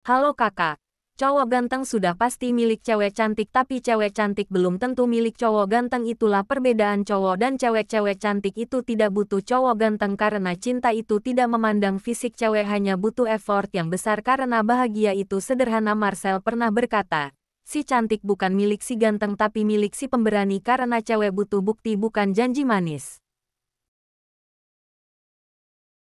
Halo kakak, cowok ganteng sudah pasti milik cewek cantik tapi cewek cantik belum tentu milik cowok ganteng itulah perbedaan cowok dan cewek-cewek cantik itu tidak butuh cowok ganteng karena cinta itu tidak memandang fisik cewek hanya butuh effort yang besar karena bahagia itu sederhana Marcel pernah berkata. Si cantik bukan milik si ganteng tapi milik si pemberani karena cewek butuh bukti bukan janji manis.